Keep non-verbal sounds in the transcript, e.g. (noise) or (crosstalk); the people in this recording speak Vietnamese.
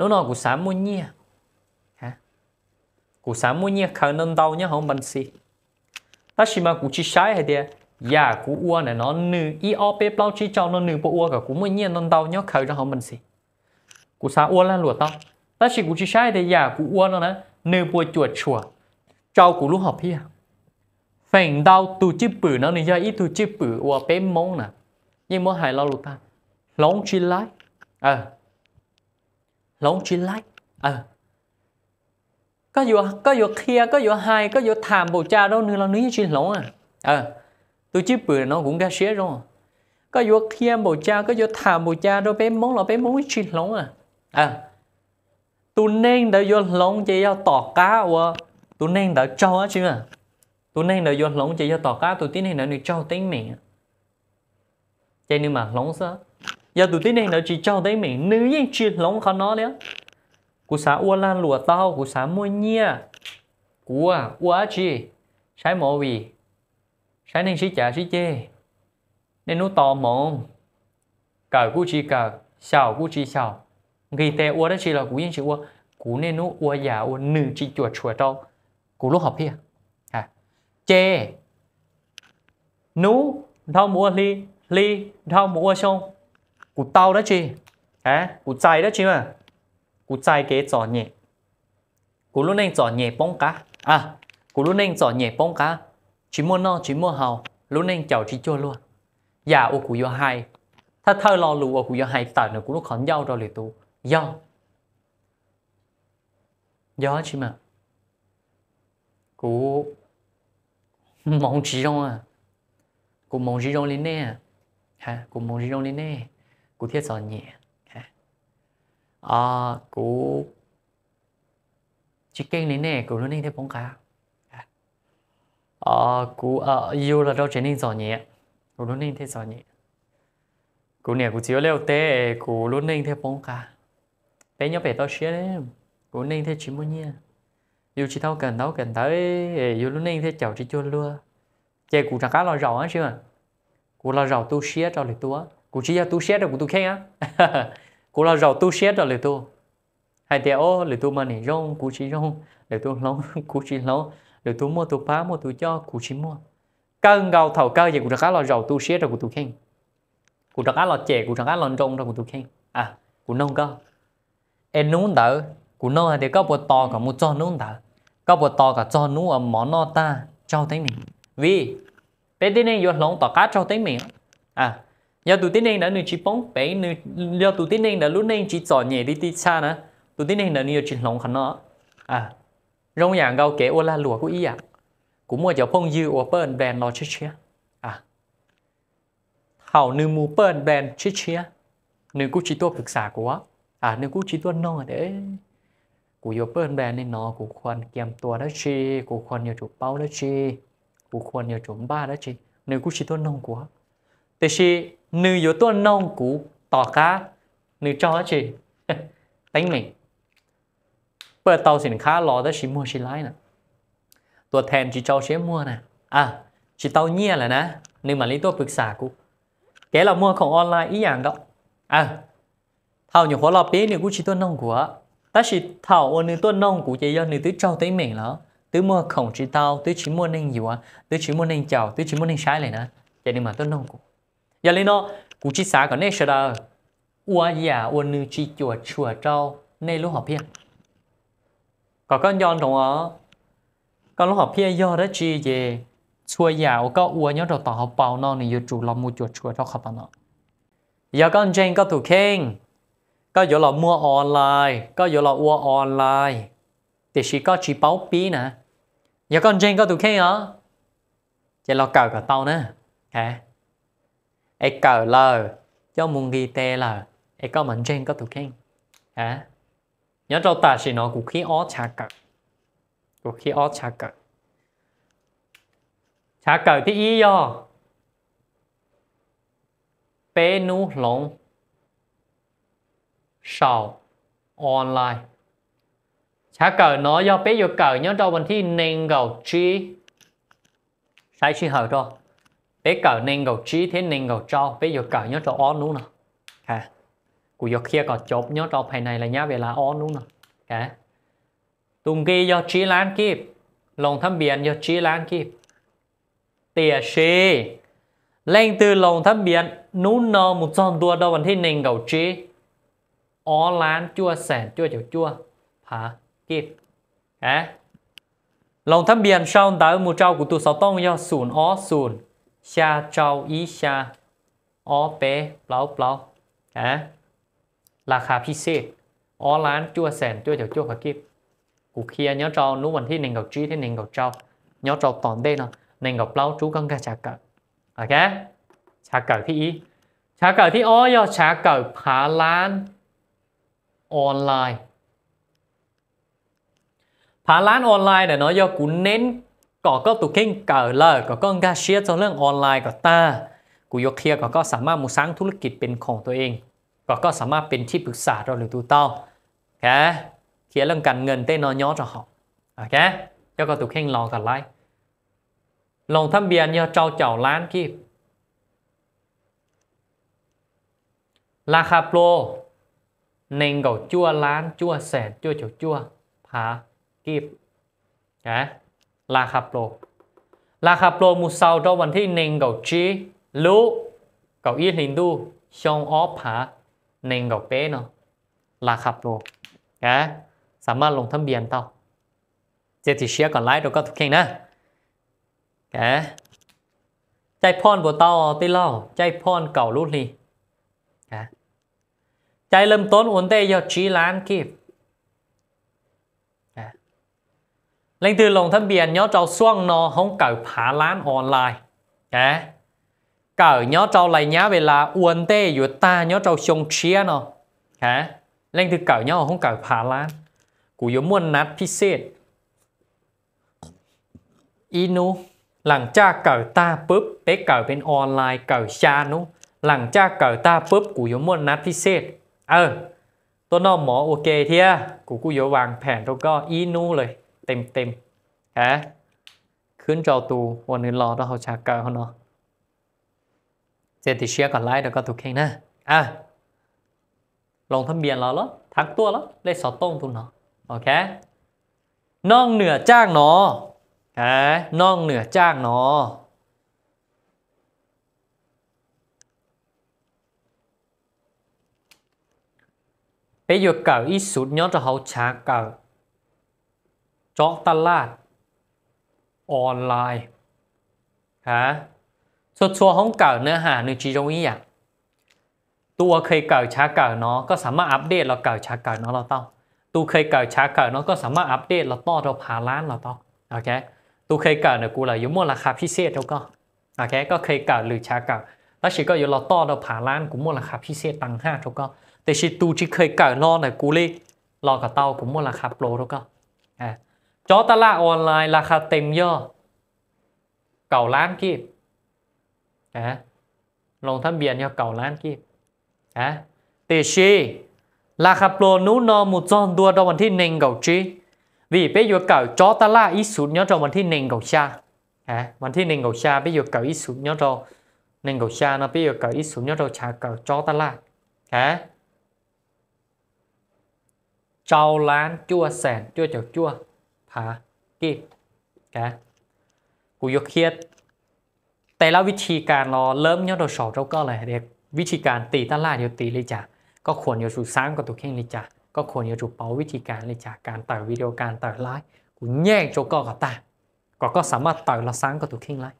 nó nói của xã mua nhia hả của xã mua nhia khởi năng đâu nhá không bằng gì ta chỉ mà của chỉ sai hay thế ya của ua này nó nữ y o bê bao chỉ cho nó nữ bộ ua cả của mua nhia năng đâu nhá khởi ra không bằng gì của xã ua là luật tao ta chỉ của chỉ sai thì ya của ua nó nè nữ bộ chuột chùa cho của lúc học hia phèn đau tu chi bự nó nên ra ít tu chi bự ua bê mông nè nhưng mà hài lo luật ta lóng chi lái à 拢只 like អើក៏យកក៏យកឃៀក៏យកហើយក៏យកតាមបូជាដល់នឹងនេះជាឡងអើទូជីពឿនងគងកាសៀរងក៏យកឃៀបូជាក៏យកតាមបូជាដល់ពេលមកដល់ពេលមកជាឡងអើទូនេងដល់យកឡងជាយកតកាវទូនេងដល់ចោជឿទូនេងដល់យកឡងជាយកតកាទូទីនេះនៅចោទិញមិញចេះនឹងមកឡងសោះ giờ tụi tin này nó chỉ cho thấy mình nữ yên chi lóng khó nó đấy cú xã ua lan lùa tao cú xã mua nhia cú à ua chi sai mò vì sai nên sĩ chả sĩ chê nên nó tò mò cờ cú chi cờ xào cú chi xào ghi tè ua đó chỉ là cú yên chỉ ua cú nên nó ua giả ua nữ chi chuột chuột tao, cú lúc học hia à, chê nú thao mua ly ly thao mua xong cú tao đó chị à cú chạy đó chị mà cú chạy cái trò nhẹ cú luôn nên trò nhẹ bóng cá à cú luôn nên trò nhẹ bóng cá chỉ mua no chỉ mua hào luôn nên chào chỉ cho luôn dạ ô cú do hai ถ้าเธอรอรู้ว่ากูยังหายตัดเนี่ยกูต้องขอนย่อรอเลยตัวย่อย่อใช่ไหมกูมองจีรงอ่ะกูมองจีรงเลยแน่ฮะกูมองจีรงเลยแน่古铁早年，啊，古 chỉ ờ, kinh lý này của luôn thế bóng cá à ờ, cú à yêu là đâu trên ninh giỏi nhẹ của luôn ninh thế giỏi nhẹ cú nè cú chiếu leo tê cú luôn ninh thế bóng cá bé nhóc bé tao xía đấy cú ninh thế chỉ mua nhia yêu chỉ thâu cần thâu cần tới yêu luôn ninh thế chậu chỉ chua lưa chè cú chẳng cá lo rầu á cú lo rầu tu xía cho lịch tua cú chỉ tu xét rồi cú tu khen á cú là giàu tu xét rồi lấy tu hai ô, lấy tu mà nỉ rong cú chỉ rong lấy tu lóng (laughs) cú chỉ lóng lấy tu mua tu phá mua tu cho cú chỉ mua cân gạo thầu cơ gì cú đặc là giàu tu xét rồi cú tu khen cú đặc là trẻ cú đặc là rong rồi cú tu khen à cú nông cơ em núng đỡ cú nông hai tiêu có bộ to cả một cho núng đỡ có bộ to cả cho núng ở món no ta cho thấy mình vì bé tí này vô lóng tỏ cá cho thấy mình à giờ tụi tin anh đã nuôi chỉ bóng bé nuôi giờ tụi tin anh đã lúc nên chỉ chọn nhẹ đi tít xa nữa tụi tin anh đã nuôi chỉ lòng khăn nó à rong nhà gạo kế ola la của ý à cũng mua cháu phong dư ô bơn brand lo chết chia à hảo nữ mù bơn bèn chết chia nữ cũng chỉ tôi thực xả của à nữ cũng chỉ tôi nó để của yêu bơn brand nên nó của khoan kèm tua đó chi của khoan nhiều chủ bao đó chi của khoan nhiều chủ ba đó chi nữ cũng chỉ tôi nông của thế thì นึ่ nữ ูต u tố nông cú tỏ cá nữ cho chị tính mình เปิดเตาสินค้ารอได้ชิมัวชิไลน่ะตัวแทนจีเจ้าเชมัวนะอ่ะจิเตาเงี้ยแหละนะหนึ่งมาลีตัวปรึกษากูแกเรามัวของออนไลน์อีอย่างก็อ่ะเท่าอยู่หัวเราเป๊ะนี่กูชิตัวน้องกูอ่ะแต่ชิเท่าอันนึงตัวน้องกูจะย้อนนึงตัวเจ้าตังเหม่งแล้วตัวมัวของจีเตาตัวชิมัวนั่งอยู่อ่ะตัวชิมัวนั่งเจ้าตัวชิมัวนั่งใช้เลยนะจะนึงมาตัวน้องกู giờ lên nó cụ chỉ xã còn nét sợ ua ya à, ua nư chỉ chùa chùa trâu nên lúc học phiên có con nhon đồng ở con lúc học phiên do đó chỉ gì chùa ya ua à, có ua nhớ đầu tỏ học bao nó này yêu chủ lòng mua chùa chùa trâu học bao nó giờ con jen có thủ kinh có giờ là mua online có giờ là ua online thì chỉ có chỉ báo bí nè giờ con jen có thủ kinh á chỉ là cờ cả tao nè hả ai cờ lờ cho muốn ghi tê lờ ai có mình trên có tụ khen à nhớ cho ta chỉ nó cũng khi ó chả cờ cũng khi ó chả cờ chả cờ thì ý yo bé nu long sau online chả cờ nó do bé vô cờ nhớ cho mình thì nên gầu chi sai chi hở rồi bé cỡ nên gầu trí thế nên gầu cho bé giờ cỡ nhớ cho on luôn nè cả của giờ kia còn chốt nhớ cho phải này là nhá về là on luôn nè cả tung kia do trí lan kịp lồng thâm biển do trí lan kịp tiề xì lên từ lồng thâm biển nún nơ một giòn đua đâu bằng thế nên gầu trí ó lán chua sẻ chua chảo chua hả kịp cả lồng thâm biển sau tới một trâu của tụ sáu tông do sùn ó sùn xa trâu ý xa ó bé blau blau à là khá phí xê ó lán chua sèn chua chảo chua khá kịp cụ kia nhớ trâu nú mình thì nền gọc trí thế nền gọc trâu nhớ trâu toàn đây nó, nền gọc blau chú con gà chả cờ, ok chả cờ thì ý chả cờ thì ó yo chả cờ phá lán online phá lán online để nó do cụ nến ก็ก็ตุกิ้งก ờ lờ có con ga c า i a trong เรื่องออนไลน์ก็ตา กูยกเคลียก็ก็สามารถมุสร้างธุรกิจเป็นของตัวเอง ก็ก็สามารถเป็นที่ปรึกษาเราหรือตูเต้าแ่เคลีย์เรื่องการเงินเต้นนอนย้อนจะหอโอเคแล้วก็ตุกิ้งรอกันไล่ลงทาเบียนเ่อเจ้าเจ้าล้านกีบ ราคาโปรเน่งเก่าจั่วล้านจั่วแสนจั่วเจ้าจั่วผากีบนะราคาโปรราคาโปรมูซาวดวันที่หนึ่งกับจีลูกับอีฮินดูชงออฟหาหนึ่งกับเป้เนาะราคาโปรแกสามารถลงทะเบียนเต่าเจติเชียก่อนไลฟ์เราก็ทุกเคงนะแกใจพรบัวเต่าตีเล่า ใจพรเก่ารุ่นนี้แกใจเริ่มต้นอุ่นเตยอดจีล้านกีบ lên từ lòng thấp biển nhớ trâu xoang nó không cởi phá lán online cái cởi nhớ trâu lại nhá về là uốn ta nhớ trâu xông chia nó lên từ cởi nhớ không cởi phá lán của yếu muôn nát phi xịt inu làng cha cởi ta bướp tế cởi bên online cởi xa nó làng cha cởi ta bướp của yếu muôn nát phi xịt ờ tôi nó mỏ ok thế, của cô yếu vàng phèn tôi có inu rồi ็มเต็มฮะ ขึ้นจอตู วันนี้รอเราเอาชากเกอร์เขาเนาะเจติเชียก่อไลน์แล้วก็ถูกเองนะ อ่ะ ลงทะเบียนเราแล้วทักตัวแล้วเลขสอต้งตุนเนาะ โอเคน้องเหนือจ้างเนาะ ฮะน้องเหนือจ้างเนาะ ไปอยู่เก่าอีสุดย้อนจะเขาชาเก่าจาะตลาดออนไลน์ฮะสุวชัวห้องเก่าเนื้อหาในจีจงอี้อ่ะตัวเคยเก่าช้าเก่าเนาะก็สามารถอัปเดตเราเก่าช้าเก่าเนาะเราต้องตัวเคยเก่าช้าเก่าเนาะก็สามารถอัปเดตเราต้อเรา่าล้านเราต้องโอเคตัวเคยเก่าเนี่ยกูเลยยุ่มั่วราคาพิเศษเราก็โอเคก็เคยเก่าหรือช้าเก่าแล้วชิก็อยู่เราต้อเรา่าล้านกูมั่วราคาพิเศษตังห้าเราก็ แต่ชิตูี่เคยเก่าเนาะเนี่ยกูเลยรอกับเต้ากูมั่วราคาโปรเราก็อ่า cho ta là online là khá tìm do cầu lán kịp à lòng thăm biển cho cầu lán kịp à tì xì là khá bồ nú nó một giòn đua trong bản thiên nền cầu trí vì bây giờ cầu cho ta là ít sụt nhớ trong bản thiên nền cầu xa à bản thiên nền cầu xa bây giờ cầu ít sụt nhớ trong nền cầu xa nó bây giờ cầu ít sụt nhớ trong chả cầu cho ta là à trâu lán chua sàn chua chảo chua ฮะกิแกะกูยกเครียดแต่ละวิธีการเราเริ่มยอดสอบเ้าก็เลยเด็กวิธีการตีตลาดเดียตีเลยจ้ะก็ควรอยู่สู่สร้างกับตัวเข่งเลยจ้ะก็ควรอยู่สู่เป้าวิธีการเลยจ้ะการต่อวิดีโอการต่อไลฟ์กูแยกโจก็กับตาก็ก็สามารถต่อเราสร้างกับตัวเข่งไลฟ์